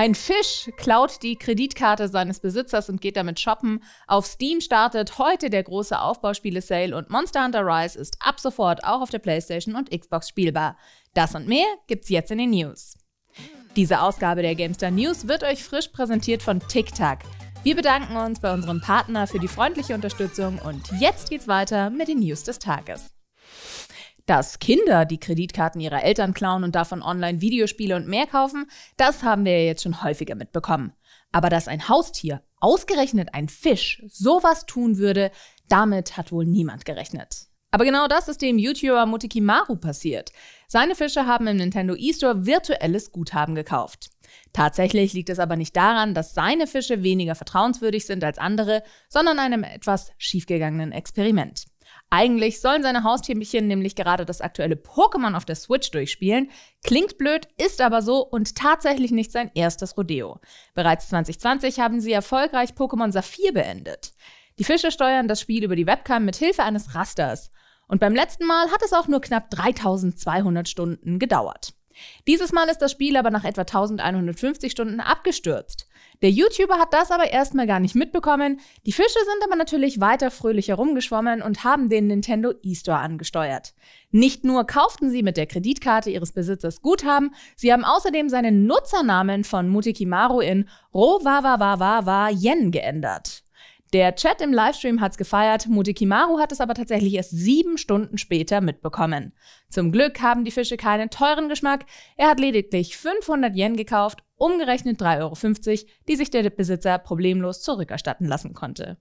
Ein Fisch klaut die Kreditkarte seines Besitzers und geht damit shoppen. Auf Steam startet heute der große Aufbauspiele-Sale und Monster Hunter Rise ist ab sofort auch auf der PlayStation und Xbox spielbar. Das und mehr gibt's jetzt in den News. Diese Ausgabe der Gamestar News wird euch frisch präsentiert von TikTok. Wir bedanken uns bei unserem Partner für die freundliche Unterstützung und jetzt geht's weiter mit den News des Tages. Dass Kinder die Kreditkarten ihrer Eltern klauen und davon online Videospiele und mehr kaufen, das haben wir ja jetzt schon häufiger mitbekommen. Aber dass ein Haustier, ausgerechnet ein Fisch, sowas tun würde, damit hat wohl niemand gerechnet. Aber genau das ist dem YouTuber Mutikimaru passiert. Seine Fische haben im Nintendo eStore virtuelles Guthaben gekauft. Tatsächlich liegt es aber nicht daran, dass seine Fische weniger vertrauenswürdig sind als andere, sondern einem etwas schiefgegangenen Experiment. Eigentlich sollen seine Haustierchen nämlich gerade das aktuelle Pokémon auf der Switch durchspielen. Klingt blöd, ist aber so und tatsächlich nicht sein erstes Rodeo. Bereits 2020 haben sie erfolgreich Pokémon Saphir beendet. Die Fische steuern das Spiel über die Webcam mit Hilfe eines Rasters. Und beim letzten Mal hat es auch nur knapp 3200 Stunden gedauert. Dieses Mal ist das Spiel aber nach etwa 1150 Stunden abgestürzt. Der YouTuber hat das aber erstmal gar nicht mitbekommen. Die Fische sind aber natürlich weiter fröhlich herumgeschwommen und haben den Nintendo eStore angesteuert. Nicht nur kauften sie mit der Kreditkarte ihres Besitzers Guthaben, sie haben außerdem seinen Nutzernamen von Mutikimaru in Rowawawawawa Yen geändert. Der Chat im Livestream hat's gefeiert, Mutikimaru hat es aber tatsächlich erst sieben Stunden später mitbekommen. Zum Glück haben die Fische keinen teuren Geschmack, er hat lediglich 500 Yen gekauft, umgerechnet 3,50 Euro, die sich der Besitzer problemlos zurückerstatten lassen konnte.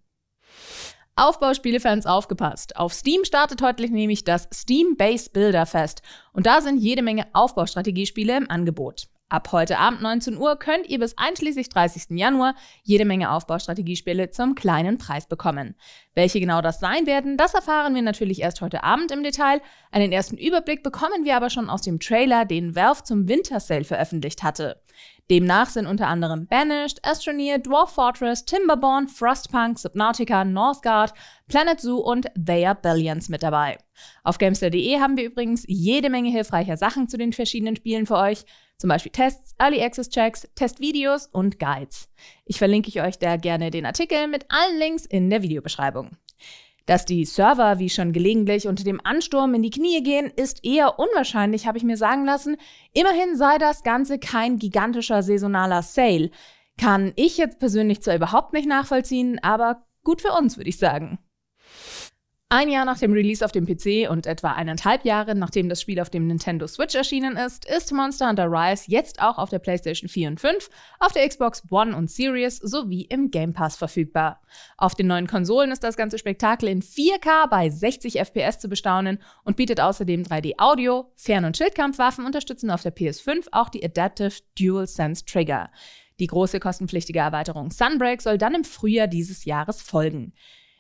Aufbauspielefans aufgepasst. Auf Steam startet heute nämlich das Steam Base Builder Fest und da sind jede Menge Aufbaustrategiespiele im Angebot. Ab heute Abend 19 Uhr könnt ihr bis einschließlich 30. Januar jede Menge Aufbaustrategiespiele zum kleinen Preis bekommen. Welche genau das sein werden, das erfahren wir natürlich erst heute Abend im Detail. Einen ersten Überblick bekommen wir aber schon aus dem Trailer, den Valve zum Winter Sale veröffentlicht hatte. Demnach sind unter anderem Banished, Astroneer, Dwarf Fortress, Timberborn, Frostpunk, Subnautica, Northgard, Planet Zoo und They Are Billions mit dabei. Auf Gamester.de haben wir übrigens jede Menge hilfreicher Sachen zu den verschiedenen Spielen für euch. Zum Beispiel Tests, Early Access Checks, Testvideos und Guides. Ich verlinke euch da gerne den Artikel mit allen Links in der Videobeschreibung. Dass die Server, wie schon gelegentlich, unter dem Ansturm in die Knie gehen, ist eher unwahrscheinlich, habe ich mir sagen lassen. Immerhin sei das Ganze kein gigantischer saisonaler Sale. Kann ich jetzt persönlich zwar überhaupt nicht nachvollziehen, aber gut für uns, würde ich sagen. Ein Jahr nach dem Release auf dem PC und etwa eineinhalb Jahre nachdem das Spiel auf dem Nintendo Switch erschienen ist, ist Monster Hunter Rise jetzt auch auf der PlayStation 4 und 5, auf der Xbox One und Series sowie im Game Pass verfügbar. Auf den neuen Konsolen ist das ganze Spektakel in 4K bei 60 FPS zu bestaunen und bietet außerdem 3D-Audio, Fern- und Schildkampfwaffen unterstützen auf der PS5 auch die Adaptive Dual Sense Trigger. Die große kostenpflichtige Erweiterung Sunbreak soll dann im Frühjahr dieses Jahres folgen.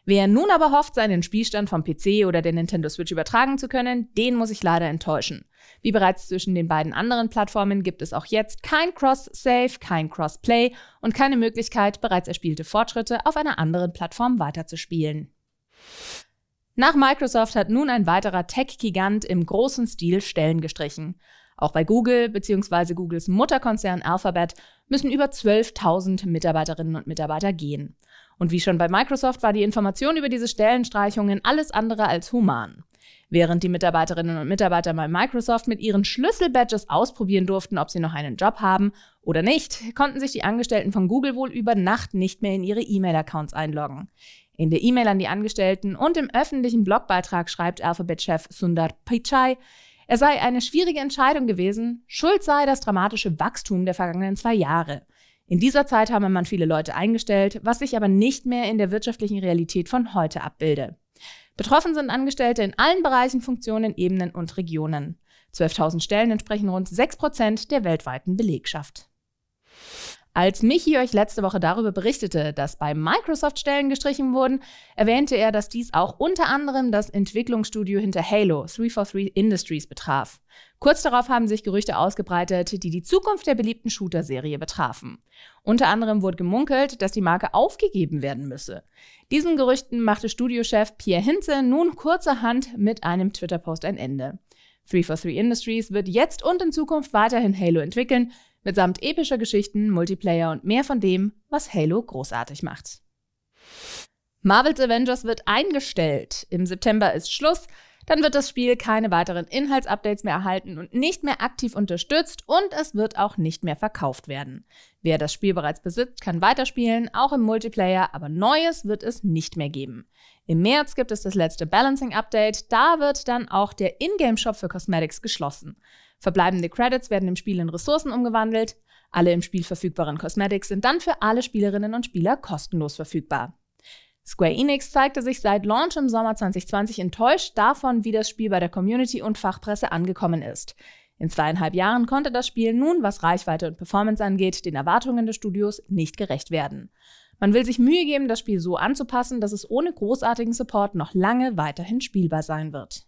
Wer nun aber hofft, seinen Spielstand vom PC oder der Nintendo Switch übertragen zu können, den muss ich leider enttäuschen. Wie bereits zwischen den beiden anderen Plattformen gibt es auch jetzt kein Cross-Save, kein Cross-Play und keine Möglichkeit, bereits erspielte Fortschritte auf einer anderen Plattform weiterzuspielen. Nach Microsoft hat nun ein weiterer Tech-Gigant im großen Stil Stellen gestrichen. Auch bei Google bzw. Googles Mutterkonzern Alphabet müssen über 12.000 Mitarbeiterinnen und Mitarbeiter gehen. Und wie schon bei Microsoft war die Information über diese Stellenstreichungen alles andere als human. Während die Mitarbeiterinnen und Mitarbeiter bei Microsoft mit ihren Schlüsselbadges ausprobieren durften, ob sie noch einen Job haben oder nicht, konnten sich die Angestellten von Google wohl über Nacht nicht mehr in ihre E-Mail-Accounts einloggen. In der E-Mail an die Angestellten und im öffentlichen Blogbeitrag schreibt Alphabet-Chef Sundar Pichai, er sei eine schwierige Entscheidung gewesen, schuld sei das dramatische Wachstum der vergangenen zwei Jahre. In dieser Zeit habe man viele Leute eingestellt, was sich aber nicht mehr in der wirtschaftlichen Realität von heute abbilde. Betroffen sind Angestellte in allen Bereichen, Funktionen, Ebenen und Regionen. 12.000 Stellen entsprechen rund 6 Prozent der weltweiten Belegschaft. Als Michi euch letzte Woche darüber berichtete, dass bei Microsoft Stellen gestrichen wurden, erwähnte er, dass dies auch unter anderem das Entwicklungsstudio hinter Halo 343 Industries betraf. Kurz darauf haben sich Gerüchte ausgebreitet, die die Zukunft der beliebten Shooter-Serie betrafen. Unter anderem wurde gemunkelt, dass die Marke aufgegeben werden müsse. Diesen Gerüchten machte Studiochef Pierre Hinze nun kurzerhand mit einem Twitter-Post ein Ende. 343 Industries wird jetzt und in Zukunft weiterhin Halo entwickeln, mitsamt epischer Geschichten, Multiplayer und mehr von dem, was Halo großartig macht. Marvel's Avengers wird eingestellt. Im September ist Schluss. Dann wird das Spiel keine weiteren Inhaltsupdates mehr erhalten und nicht mehr aktiv unterstützt und es wird auch nicht mehr verkauft werden. Wer das Spiel bereits besitzt, kann weiterspielen, auch im Multiplayer, aber Neues wird es nicht mehr geben. Im März gibt es das letzte Balancing Update, da wird dann auch der Ingame Shop für Cosmetics geschlossen. Verbleibende Credits werden im Spiel in Ressourcen umgewandelt, alle im Spiel verfügbaren Cosmetics sind dann für alle Spielerinnen und Spieler kostenlos verfügbar. Square Enix zeigte sich seit Launch im Sommer 2020 enttäuscht davon, wie das Spiel bei der Community und Fachpresse angekommen ist. In zweieinhalb Jahren konnte das Spiel nun, was Reichweite und Performance angeht, den Erwartungen des Studios nicht gerecht werden. Man will sich Mühe geben, das Spiel so anzupassen, dass es ohne großartigen Support noch lange weiterhin spielbar sein wird.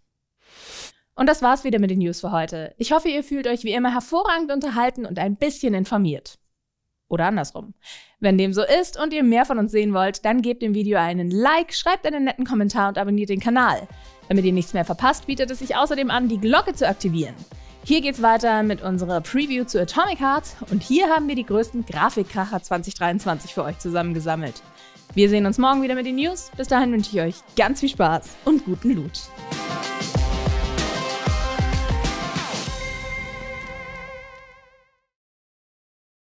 Und das war's wieder mit den News für heute. Ich hoffe, ihr fühlt euch wie immer hervorragend unterhalten und ein bisschen informiert. Oder andersrum. Wenn dem so ist und ihr mehr von uns sehen wollt, dann gebt dem Video einen Like, schreibt einen netten Kommentar und abonniert den Kanal. Damit ihr nichts mehr verpasst, bietet es sich außerdem an, die Glocke zu aktivieren. Hier geht's weiter mit unserer Preview zu Atomic Heart und hier haben wir die größten Grafikkracher 2023 für euch zusammengesammelt. Wir sehen uns morgen wieder mit den News. Bis dahin wünsche ich euch ganz viel Spaß und guten Loot.